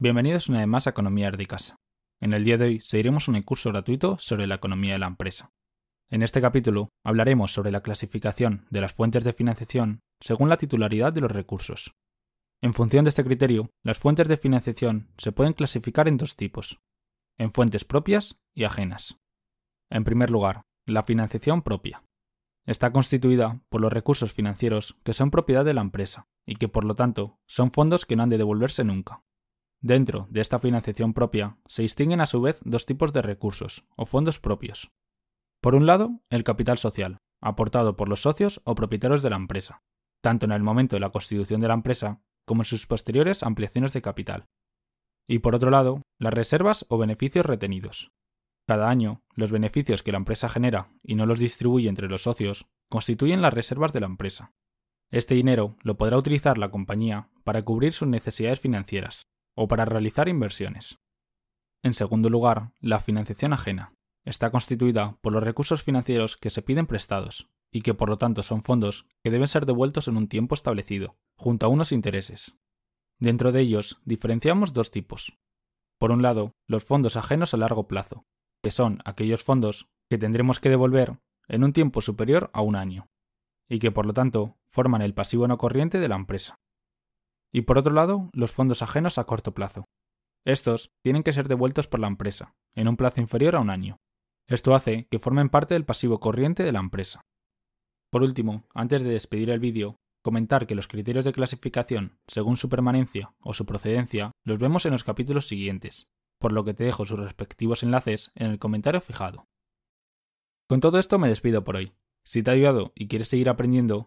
Bienvenidos una vez más a Economía de Casa. En el día de hoy seguiremos un curso gratuito sobre la economía de la empresa. En este capítulo hablaremos sobre la clasificación de las fuentes de financiación según la titularidad de los recursos. En función de este criterio, las fuentes de financiación se pueden clasificar en dos tipos, en fuentes propias y ajenas. En primer lugar, la financiación propia. Está constituida por los recursos financieros que son propiedad de la empresa y que por lo tanto son fondos que no han de devolverse nunca. Dentro de esta financiación propia se distinguen a su vez dos tipos de recursos o fondos propios. Por un lado, el capital social, aportado por los socios o propietarios de la empresa, tanto en el momento de la constitución de la empresa como en sus posteriores ampliaciones de capital. Y por otro lado, las reservas o beneficios retenidos. Cada año, los beneficios que la empresa genera y no los distribuye entre los socios constituyen las reservas de la empresa. Este dinero lo podrá utilizar la compañía para cubrir sus necesidades financieras, o para realizar inversiones. En segundo lugar, la financiación ajena. Está constituida por los recursos financieros que se piden prestados y que por lo tanto son fondos que deben ser devueltos en un tiempo establecido, junto a unos intereses. Dentro de ellos diferenciamos dos tipos. Por un lado, los fondos ajenos a largo plazo, que son aquellos fondos que tendremos que devolver en un tiempo superior a un año, y que por lo tanto forman el pasivo no corriente de la empresa y por otro lado, los fondos ajenos a corto plazo. Estos tienen que ser devueltos por la empresa, en un plazo inferior a un año. Esto hace que formen parte del pasivo corriente de la empresa. Por último, antes de despedir el vídeo, comentar que los criterios de clasificación, según su permanencia o su procedencia, los vemos en los capítulos siguientes, por lo que te dejo sus respectivos enlaces en el comentario fijado. Con todo esto me despido por hoy. Si te ha ayudado y quieres seguir aprendiendo,